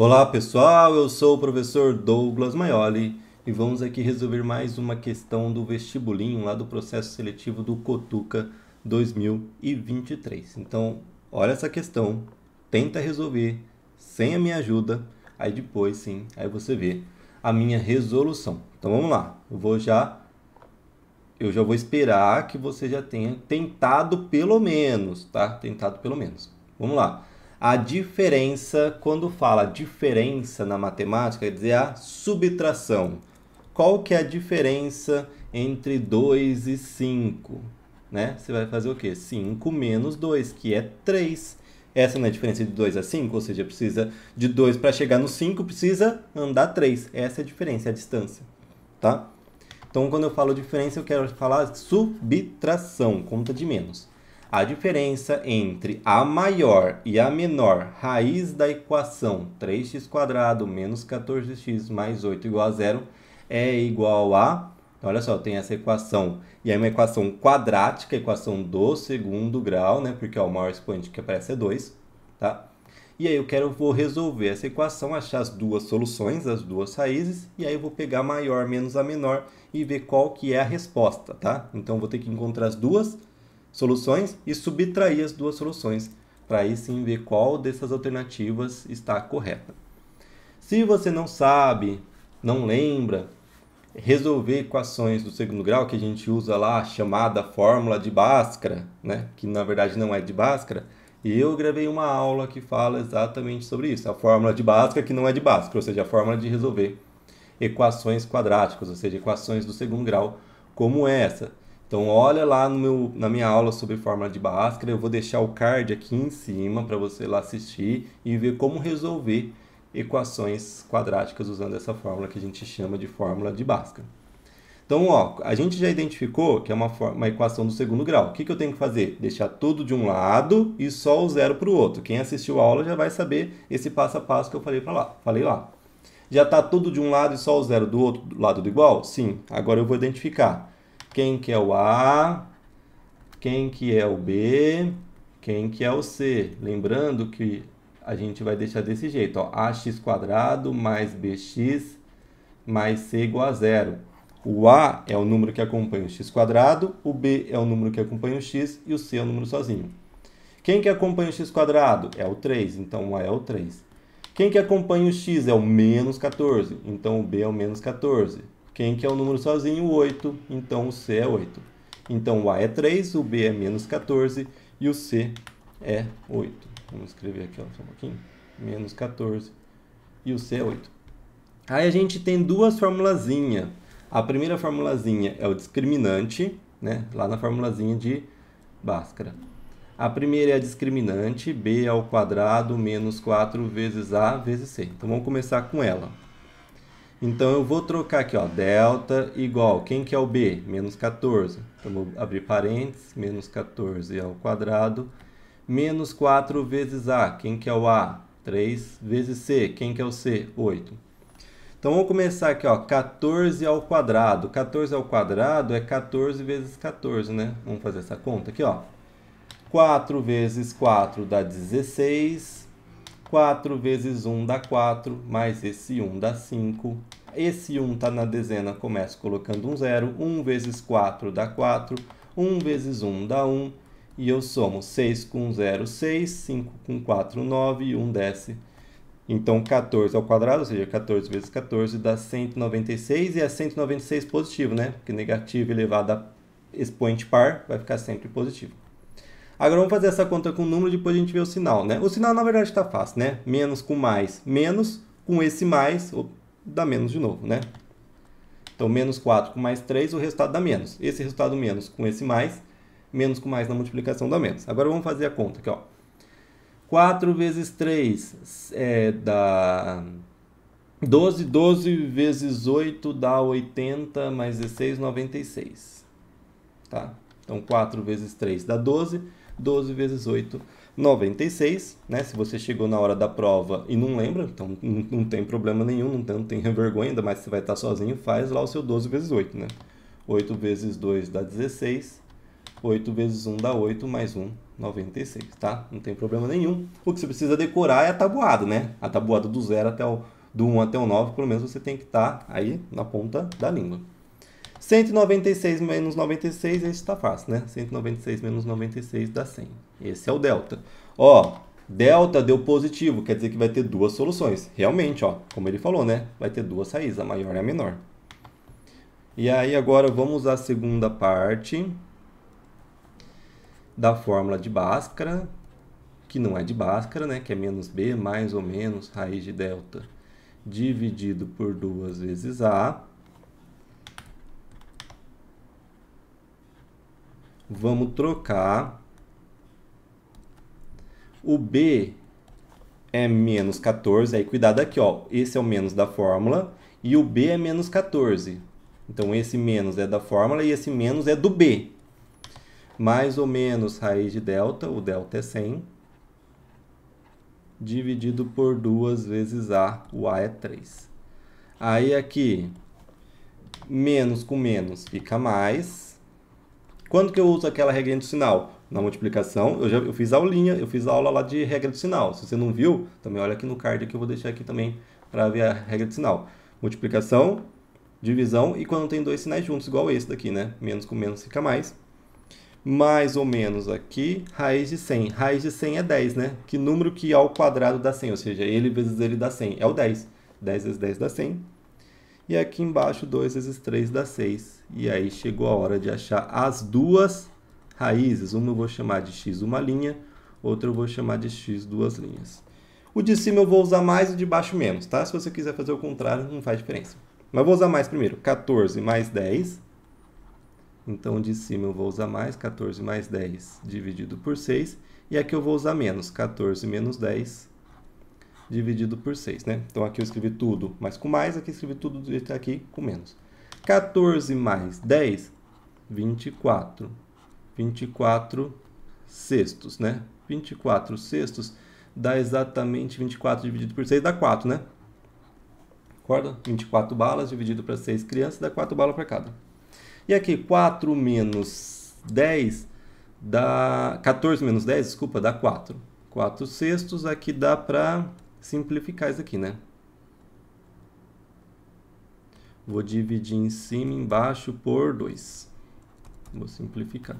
Olá pessoal, eu sou o professor Douglas Maioli e vamos aqui resolver mais uma questão do vestibulinho lá do processo seletivo do Cotuca 2023. Então, olha essa questão, tenta resolver sem a minha ajuda, aí depois sim, aí você vê a minha resolução. Então vamos lá, eu vou já eu já vou esperar que você já tenha tentado pelo menos, tá? Tentado pelo menos. Vamos lá a diferença, quando fala diferença na matemática, quer dizer a subtração. Qual que é a diferença entre 2 e 5? Né? Você vai fazer o quê? 5 menos 2, que é 3. Essa não é a diferença de 2 a 5, ou seja, precisa de 2 para chegar no 5, precisa andar 3. Essa é a diferença, é a distância, tá? Então, quando eu falo diferença, eu quero falar subtração, conta de menos. A diferença entre a maior e a menor raiz da equação 3x² menos 14x mais 8 igual a zero é igual a... Olha só, tem essa equação, e é uma equação quadrática, equação do segundo grau, né? Porque ó, o maior expoente que aparece é 2, tá? E aí eu quero vou resolver essa equação, achar as duas soluções, as duas raízes, e aí eu vou pegar maior menos a menor e ver qual que é a resposta, tá? Então eu vou ter que encontrar as duas soluções e subtrair as duas soluções, para aí sim ver qual dessas alternativas está correta. Se você não sabe, não lembra, resolver equações do segundo grau, que a gente usa lá a chamada fórmula de Bhaskara, né? que na verdade não é de Bhaskara, e eu gravei uma aula que fala exatamente sobre isso, a fórmula de Bhaskara que não é de Bhaskara, ou seja, a fórmula de resolver equações quadráticas, ou seja, equações do segundo grau, como essa, então olha lá no meu, na minha aula sobre fórmula de Bhaskara, eu vou deixar o card aqui em cima para você lá assistir e ver como resolver equações quadráticas usando essa fórmula que a gente chama de fórmula de Bhaskara. Então, ó, a gente já identificou que é uma, uma equação do segundo grau. O que, que eu tenho que fazer? Deixar tudo de um lado e só o zero para o outro. Quem assistiu a aula já vai saber esse passo a passo que eu falei, lá, falei lá. Já está tudo de um lado e só o zero do outro do lado do igual? Sim. Agora eu vou identificar quem que é o A, quem que é o B, quem que é o C. Lembrando que a gente vai deixar desse jeito, ó, ax² mais bx mais c igual a zero. O A é o número que acompanha o x o B é o número que acompanha o x e o C é o número sozinho. Quem que acompanha o x quadrado? É o 3, então o A é o 3. Quem que acompanha o x é o menos 14, então o B é o menos 14. Quem quer é o um número sozinho? 8. Então o C é 8. Então o A é 3, o B é menos 14 e o C é 8. Vamos escrever aqui ó, só um pouquinho. Menos 14 e o C é 8. Aí a gente tem duas formulazinhas. A primeira formulazinha é o discriminante, né? lá na formulazinha de Bhaskara. A primeira é a discriminante, b ao quadrado menos 4 vezes a vezes c. Então vamos começar com ela. Então eu vou trocar aqui, ó, delta igual, quem que é o B? Menos 14. Então vou abrir parênteses, menos 14 ao quadrado, menos 4 vezes A, quem que é o A? 3 vezes C, quem que é o C? 8. Então vamos começar aqui, ó, 14 ao quadrado. 14 ao quadrado é 14 vezes 14, né? Vamos fazer essa conta aqui, ó. 4 vezes 4 dá 16, 4 vezes 1 dá 4, mais esse 1 dá 5. Esse 1 está na dezena, começo colocando um zero. 1 vezes 4 dá 4. 1 vezes 1 dá 1. E eu somo 6 com 0, 6. 5 com 4, 9. E 1 desce. Então, 14 ao quadrado, ou seja, 14 vezes 14 dá 196. E é 196 positivo, né? Porque negativo elevado a expoente par vai ficar sempre positivo. Agora vamos fazer essa conta com o número, e depois a gente vê o sinal, né? O sinal, na verdade, está fácil, né? Menos com mais, menos com esse mais, dá menos de novo, né? Então, menos 4 com mais 3, o resultado dá menos. Esse resultado menos com esse mais, menos com mais na multiplicação dá menos. Agora vamos fazer a conta aqui, ó. 4 vezes 3 é, dá 12, 12 vezes 8 dá 80, mais 16, 96. Tá? Então, 4 vezes 3 dá 12, 12 vezes 8, 96, né? Se você chegou na hora da prova e não lembra, então não, tem problema nenhum, não tem, não tem vergonha, ainda mas se vai estar sozinho, faz lá o seu 12 vezes 8, né? 8 vezes 2 dá 16, 8 vezes 1 dá 8, mais 1, 96, tá? Não tem problema nenhum. O que você precisa decorar é a tabuada, né? A tabuada do 0 até o do 1 até o 9, pelo menos você tem que estar tá aí na ponta da língua. 196 menos 96, esse está fácil, né? 196 menos 96 dá 100. Esse é o delta. Ó, delta deu positivo, quer dizer que vai ter duas soluções. Realmente, ó, como ele falou, né? Vai ter duas raízes, a maior e a menor. E aí agora vamos à segunda parte da fórmula de Bhaskara, que não é de Bhaskara, né? Que é menos b mais ou menos raiz de delta dividido por 2 vezes a vamos trocar. O B é menos 14, aí cuidado aqui, ó. Esse é o menos da fórmula e o B é menos 14. Então, esse menos é da fórmula e esse menos é do B. Mais ou menos raiz de delta, o delta é 100, dividido por 2 vezes A, o A é 3. Aí aqui, menos com menos fica mais, quando que eu uso aquela regra do sinal? Na multiplicação, eu já eu fiz aulinha, eu fiz a aula lá de regra do sinal. Se você não viu, também olha aqui no card que eu vou deixar aqui também para ver a regra do sinal. Multiplicação, divisão e quando tem dois sinais juntos, igual esse daqui, né? Menos com menos fica mais. Mais ou menos aqui, raiz de 100. Raiz de 100 é 10, né? Que número que ao quadrado dá 100, ou seja, ele vezes ele dá 100, é o 10. 10 vezes 10 dá 100. E aqui embaixo, 2 vezes 3 dá 6. E aí chegou a hora de achar as duas raízes. Uma eu vou chamar de x uma linha, outra eu vou chamar de x duas linhas. O de cima eu vou usar mais e o de baixo menos, tá? Se você quiser fazer o contrário, não faz diferença. Mas vou usar mais primeiro. 14 mais 10. Então, de cima eu vou usar mais. 14 mais 10 dividido por 6. E aqui eu vou usar menos. 14 menos 10 dividido por 6, né? Então aqui eu escrevi tudo, mais com mais, aqui eu escrevi tudo aqui com menos. 14 mais 10, 24. 24 sextos, né? 24 sextos dá exatamente 24 dividido por 6, dá 4, né? Acorda? 24 balas dividido para 6 crianças, dá 4 balas para cada. E aqui, 4 menos 10 dá... 14 menos 10, desculpa, dá 4. 4 sextos aqui dá para simplificar isso aqui, né? Vou dividir em cima e embaixo por 2. Vou simplificar.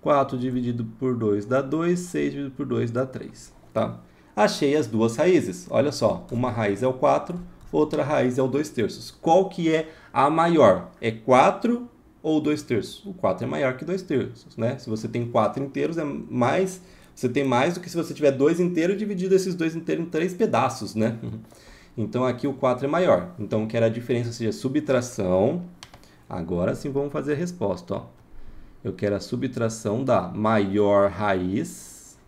4 dividido por 2 dá 2, 6 dividido por 2 dá 3, tá? Achei as duas raízes. Olha só, uma raiz é o 4, outra raiz é o 2 terços. Qual que é a maior? É 4 ou 2 terços? O 4 é maior que 2 terços, né? Se você tem 4 inteiros, é mais você tem mais do que se você tiver dois inteiro dividido esses dois inteiros em três pedaços, né? Então aqui o 4 é maior. Então que a diferença, ou seja, subtração. Agora sim vamos fazer a resposta, ó. Eu quero a subtração da maior raiz,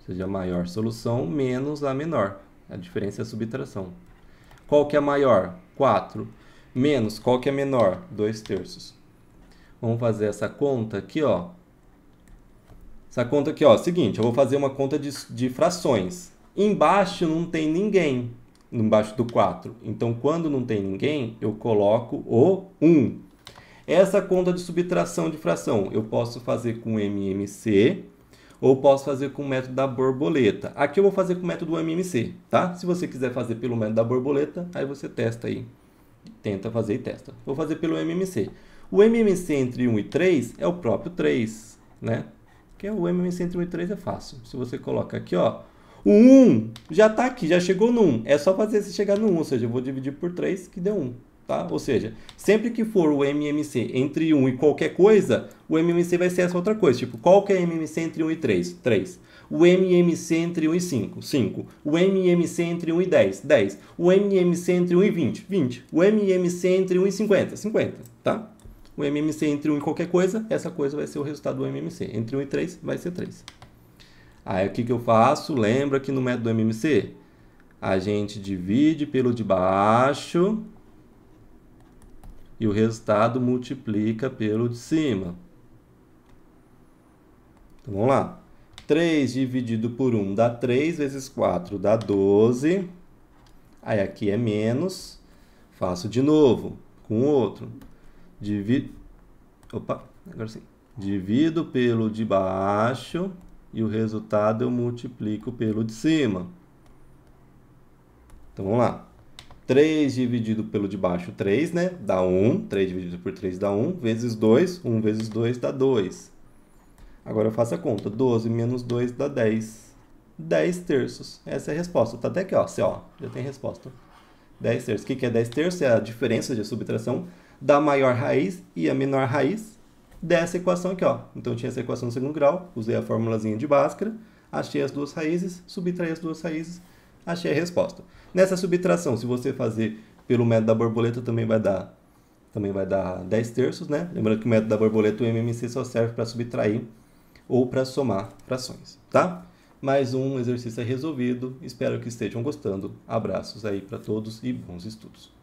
ou seja, a maior solução, menos a menor. A diferença é a subtração. Qual que é a maior? 4. Menos qual que é a menor? 2 terços. Vamos fazer essa conta aqui, ó. Essa conta aqui, ó, seguinte, eu vou fazer uma conta de, de frações. Embaixo não tem ninguém, embaixo do 4. Então, quando não tem ninguém, eu coloco o 1. Essa conta de subtração de fração, eu posso fazer com MMC ou posso fazer com o método da borboleta. Aqui eu vou fazer com o método MMC, tá? Se você quiser fazer pelo método da borboleta, aí você testa aí. Tenta fazer e testa. Vou fazer pelo MMC. O MMC entre 1 e 3 é o próprio 3, né? Porque o MM183 é fácil. Se você coloca aqui, ó, o 1 já está aqui, já chegou no 1. É só fazer se chegar no 1, ou seja, eu vou dividir por 3 que deu 1. Tá? Ou seja, sempre que for o MMC entre 1 e qualquer coisa, o MMC vai ser essa outra coisa. Tipo, qual que é MMC entre 1 e 3? 3. O MMC entre 1 e 5? 5. O MMC entre 1 e 10? 10. O MMC entre 1 e 20? 20. O MMC entre 1 e 50? 50, tá? o MMC entre 1 e qualquer coisa, essa coisa vai ser o resultado do MMC. Entre 1 e 3 vai ser 3. Aí o que, que eu faço? Lembra que no método do MMC a gente divide pelo de baixo e o resultado multiplica pelo de cima. Então vamos lá. 3 dividido por 1 dá 3, vezes 4 dá 12. Aí aqui é menos. Faço de novo com o outro. Divido, opa, agora sim. Divido pelo de baixo e o resultado eu multiplico pelo de cima. Então vamos lá. 3 dividido pelo de baixo, 3, né? Dá 1. 3 dividido por 3 dá 1. Vezes 2, 1 vezes 2 dá 2. Agora eu faço a conta. 12 menos 2 dá 10. 10 terços. Essa é a resposta. Tá até aqui, ó. Você, ó já tem resposta. 10 terços. O que é 10 terços? É a diferença de subtração da maior raiz e a menor raiz dessa equação aqui. Ó. Então, eu tinha essa equação do segundo grau, usei a formulazinha de Bhaskara, achei as duas raízes, subtraí as duas raízes, achei a resposta. Nessa subtração, se você fazer pelo método da borboleta, também vai dar também vai dar 10 terços, né? Lembrando que o método da borboleta, o MMC, só serve para subtrair ou para somar frações, tá? Mais um exercício é resolvido. Espero que estejam gostando. Abraços aí para todos e bons estudos.